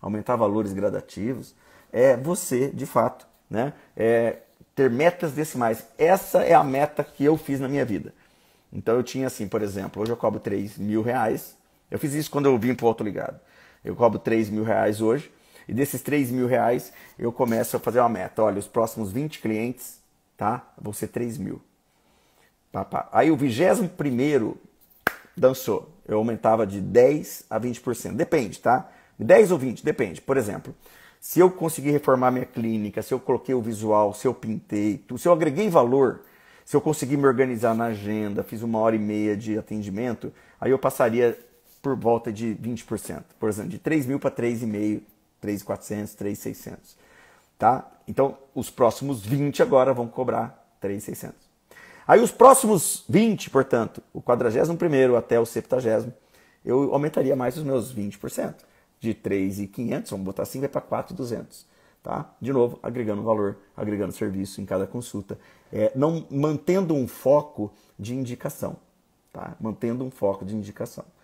aumentar valores gradativos, é você, de fato, né, é, ter metas decimais. Essa é a meta que eu fiz na minha vida. Então eu tinha assim, por exemplo, hoje eu cobro 3 mil reais. Eu fiz isso quando eu vim para o Auto Ligado. Eu cobro 3 mil reais hoje. E desses 3 mil reais, eu começo a fazer uma meta. Olha, os próximos 20 clientes, tá? Vão ser 3 mil. Papá. Aí o vigésimo primeiro dançou. Eu aumentava de 10 a 20%. Depende, tá? 10 ou 20, depende. Por exemplo, se eu consegui reformar minha clínica, se eu coloquei o visual, se eu pintei, se eu agreguei valor, se eu consegui me organizar na agenda, fiz uma hora e meia de atendimento, aí eu passaria por volta de 20%. Por exemplo, de 3 mil para 3,5, 3,400, 3,600. Tá? Então, os próximos 20 agora vão cobrar 3,600. Aí os próximos 20, portanto, o 41 até o 70, eu aumentaria mais os meus 20% de 3,500, vamos botar assim, vai para 4,200. Tá? De novo, agregando valor, agregando serviço em cada consulta, é, não mantendo um foco de indicação, tá? Mantendo um foco de indicação.